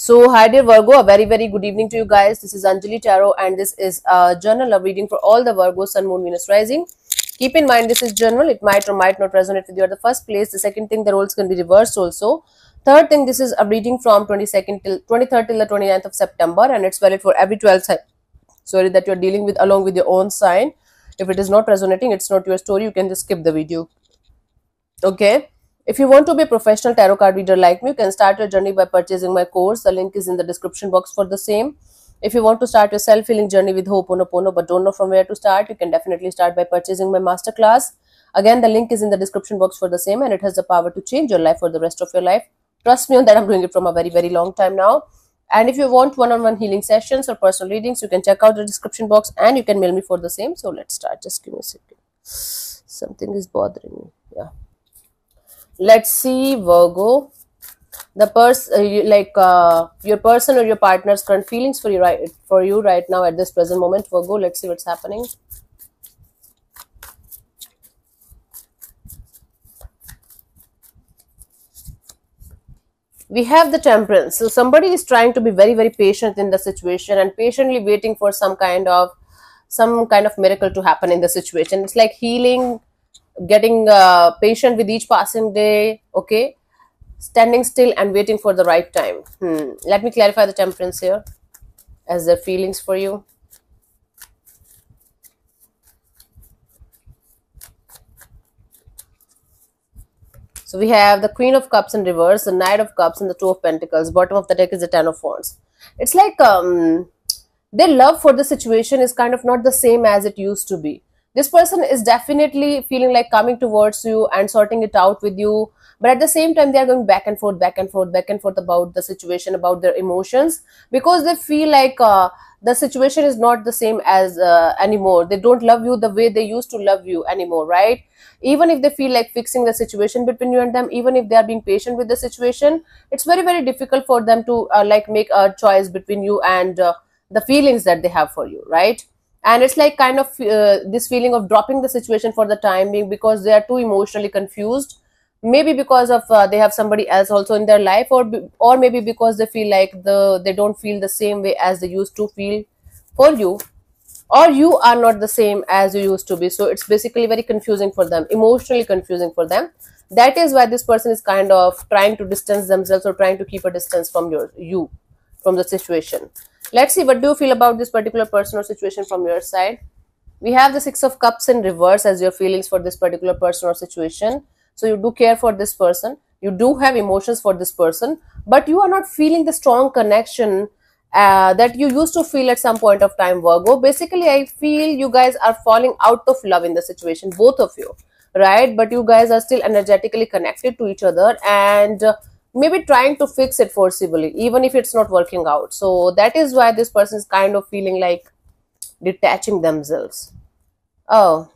So, hi dear Virgo, a very, very good evening to you guys. This is Anjali Tarot and this is a journal of reading for all the Virgo, Sun, Moon, Venus, Rising. Keep in mind, this is general; It might or might not resonate with you at the first place. The second thing, the roles can be reversed also. Third thing, this is a reading from 22nd till 23rd till the 29th of September and it's valid for every 12th. sign. Sorry that you're dealing with along with your own sign. If it is not resonating, it's not your story. You can just skip the video. Okay. If you want to be a professional tarot card reader like me, you can start your journey by purchasing my course. The link is in the description box for the same. If you want to start your self-healing journey with Ho'oponopono but don't know from where to start, you can definitely start by purchasing my masterclass. Again, the link is in the description box for the same and it has the power to change your life for the rest of your life. Trust me on that, I'm doing it from a very, very long time now. And if you want one-on-one -on -one healing sessions or personal readings, you can check out the description box and you can mail me for the same. So let's start. Just give me a second. Something is bothering me. Yeah let's see virgo the person uh, like uh, your person or your partner's current feelings for you right for you right now at this present moment virgo let's see what's happening we have the temperance so somebody is trying to be very very patient in the situation and patiently waiting for some kind of some kind of miracle to happen in the situation it's like healing getting uh, patient with each passing day okay standing still and waiting for the right time hmm. let me clarify the temperance here as their feelings for you so we have the queen of cups in reverse the knight of cups and the two of pentacles bottom of the deck is the ten of wands it's like um, their love for the situation is kind of not the same as it used to be this person is definitely feeling like coming towards you and sorting it out with you but at the same time they are going back and forth back and forth back and forth about the situation about their emotions because they feel like uh, the situation is not the same as uh, anymore they don't love you the way they used to love you anymore right even if they feel like fixing the situation between you and them even if they are being patient with the situation it's very very difficult for them to uh, like make a choice between you and uh, the feelings that they have for you right and it's like kind of uh, this feeling of dropping the situation for the time being because they are too emotionally confused maybe because of uh, they have somebody else also in their life or or maybe because they feel like the they don't feel the same way as they used to feel for you or you are not the same as you used to be so it's basically very confusing for them emotionally confusing for them that is why this person is kind of trying to distance themselves or trying to keep a distance from your you from the situation Let's see what do you feel about this particular person or situation from your side. We have the Six of Cups in reverse as your feelings for this particular person or situation. So you do care for this person. You do have emotions for this person, but you are not feeling the strong connection uh, that you used to feel at some point of time, Virgo. Basically, I feel you guys are falling out of love in the situation, both of you, right? But you guys are still energetically connected to each other and uh, maybe trying to fix it forcibly even if it's not working out so that is why this person is kind of feeling like detaching themselves oh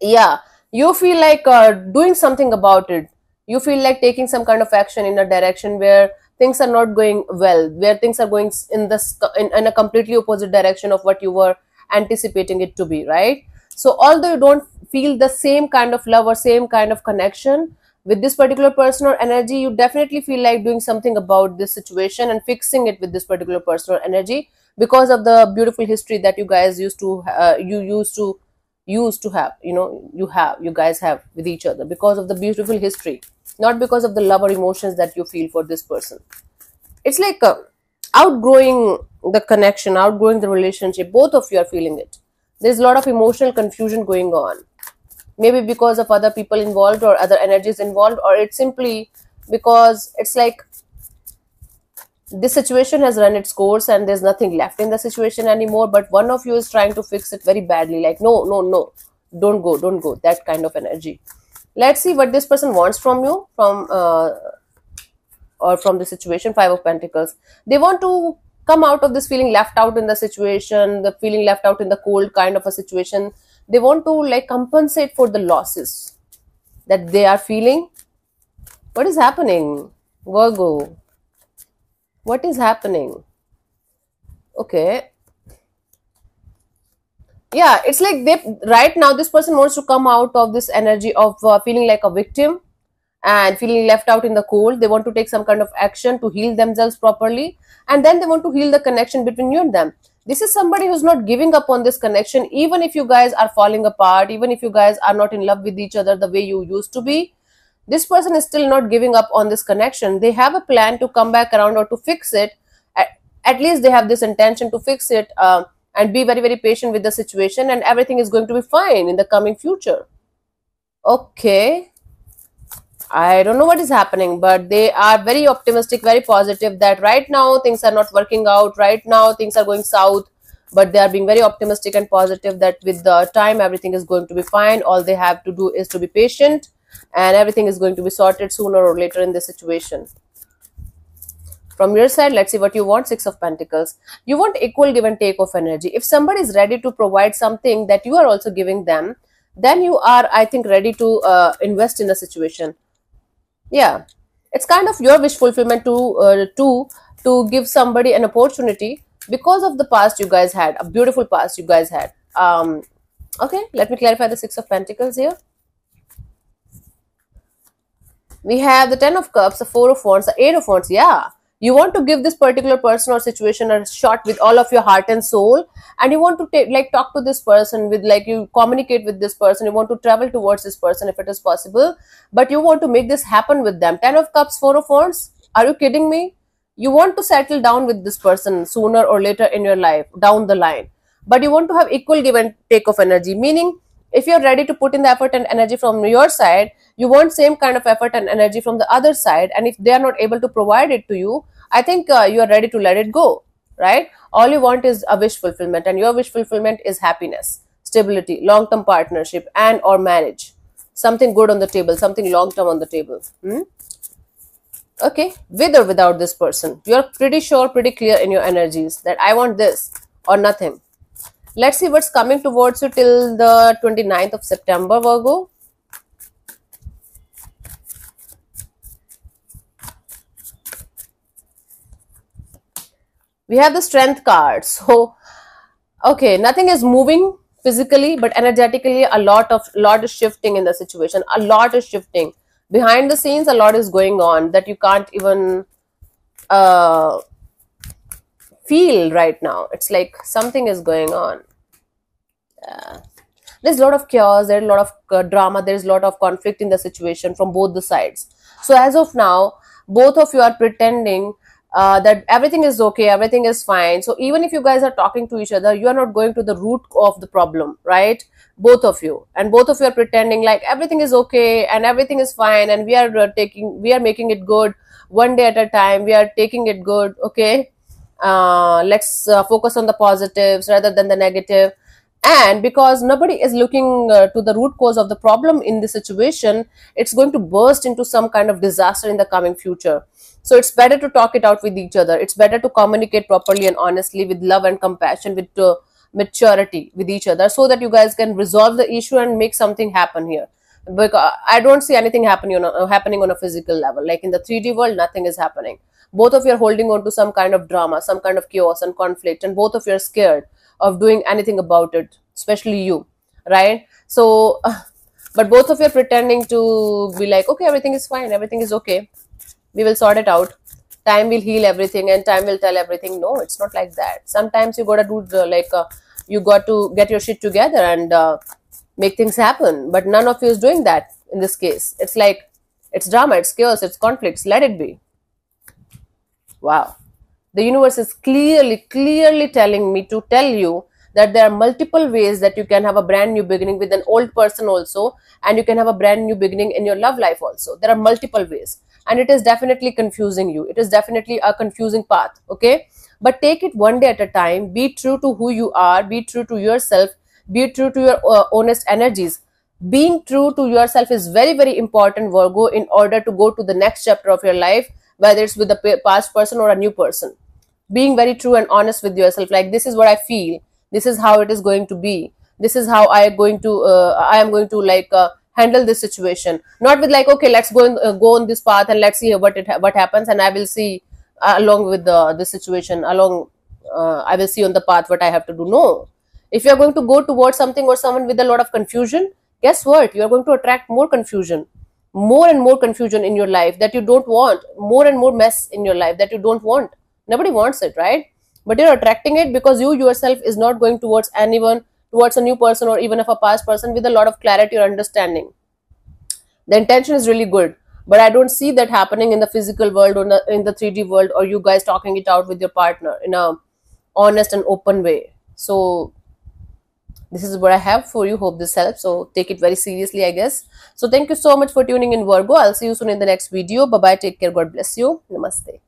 yeah you feel like uh, doing something about it you feel like taking some kind of action in a direction where things are not going well where things are going in this in, in a completely opposite direction of what you were anticipating it to be right so although you don't feel the same kind of love or same kind of connection with this particular person or energy you definitely feel like doing something about this situation and fixing it with this particular person or energy because of the beautiful history that you guys used to uh, you used to used to have you know you have you guys have with each other because of the beautiful history not because of the love or emotions that you feel for this person it's like uh, outgrowing the connection outgrowing the relationship both of you are feeling it there's a lot of emotional confusion going on maybe because of other people involved or other energies involved or it's simply because it's like this situation has run its course and there's nothing left in the situation anymore but one of you is trying to fix it very badly like no no no don't go don't go that kind of energy let's see what this person wants from you from uh, or from the situation five of pentacles they want to come out of this feeling left out in the situation the feeling left out in the cold kind of a situation they want to like compensate for the losses that they are feeling what is happening virgo what is happening okay yeah it's like they right now this person wants to come out of this energy of uh, feeling like a victim and feeling left out in the cold they want to take some kind of action to heal themselves properly and then they want to heal the connection between you and them this is somebody who's not giving up on this connection even if you guys are falling apart even if you guys are not in love with each other the way you used to be this person is still not giving up on this connection they have a plan to come back around or to fix it at, at least they have this intention to fix it uh, and be very very patient with the situation and everything is going to be fine in the coming future okay I don't know what is happening, but they are very optimistic, very positive that right now things are not working out, right now things are going south, but they are being very optimistic and positive that with the time everything is going to be fine. All they have to do is to be patient and everything is going to be sorted sooner or later in this situation. From your side, let's see what you want. Six of Pentacles. You want equal give and take of energy. If somebody is ready to provide something that you are also giving them, then you are, I think, ready to uh, invest in a situation yeah it's kind of your wish fulfillment to uh, to to give somebody an opportunity because of the past you guys had a beautiful past you guys had um okay let me clarify the six of pentacles here we have the ten of cups the four of wands the eight of wands yeah you want to give this particular person or situation a shot with all of your heart and soul and you want to take like talk to this person with like you communicate with this person you want to travel towards this person if it is possible but you want to make this happen with them 10 of cups 4 of wands are you kidding me you want to settle down with this person sooner or later in your life down the line but you want to have equal give and take of energy meaning if you're ready to put in the effort and energy from your side you want same kind of effort and energy from the other side and if they are not able to provide it to you i think uh, you are ready to let it go right all you want is a wish fulfillment and your wish fulfillment is happiness stability long term partnership and or marriage something good on the table something long term on the table hmm? okay with or without this person you're pretty sure pretty clear in your energies that i want this or nothing let's see what's coming towards you till the 29th of september virgo we have the strength card so okay nothing is moving physically but energetically a lot of lot is shifting in the situation a lot is shifting behind the scenes a lot is going on that you can't even uh feel right now. It's like something is going on. There's a lot of chaos, there's a lot of uh, drama, there's a lot of conflict in the situation from both the sides. So, as of now, both of you are pretending uh, that everything is okay, everything is fine. So even if you guys are talking to each other, you are not going to the root of the problem, right? Both of you, and both of you are pretending like everything is okay and everything is fine, and we are uh, taking, we are making it good one day at a time. We are taking it good, okay? uh, let's uh, focus on the positives rather than the negative and because nobody is looking uh, to the root cause of the problem in this situation it's going to burst into some kind of disaster in the coming future so it's better to talk it out with each other it's better to communicate properly and honestly with love and compassion with uh, maturity with each other so that you guys can resolve the issue and make something happen here because i don't see anything happening on a, happening on a physical level like in the 3d world nothing is happening both of you are holding on to some kind of drama some kind of chaos and conflict and both of you are scared of doing anything about it especially you right so but both of you are pretending to be like okay everything is fine everything is okay we will sort it out time will heal everything and time will tell everything no it's not like that sometimes you gotta do the, like uh, you got to get your shit together and uh, make things happen but none of you is doing that in this case it's like it's drama it's chaos it's conflicts let it be Wow. The universe is clearly, clearly telling me to tell you that there are multiple ways that you can have a brand new beginning with an old person also, and you can have a brand new beginning in your love life also. There are multiple ways, and it is definitely confusing you. It is definitely a confusing path, okay? But take it one day at a time. Be true to who you are, be true to yourself, be true to your uh, honest energies being true to yourself is very very important virgo in order to go to the next chapter of your life whether it's with the past person or a new person being very true and honest with yourself like this is what i feel this is how it is going to be this is how i am going to uh, i am going to like uh, handle this situation not with like okay let's go in, uh, go on this path and let's see what it what happens and i will see uh, along with the the situation along uh, i will see on the path what i have to do no if you are going to go towards something or someone with a lot of confusion guess what you are going to attract more confusion more and more confusion in your life that you don't want, more and more mess in your life that you don't want. Nobody wants it, right? But you're attracting it because you yourself is not going towards anyone, towards a new person, or even if a past person with a lot of clarity or understanding. The intention is really good, but I don't see that happening in the physical world or in the 3D world, or you guys talking it out with your partner in a honest and open way. So this is what i have for you hope this helps so take it very seriously i guess so thank you so much for tuning in virgo i'll see you soon in the next video bye bye take care god bless you namaste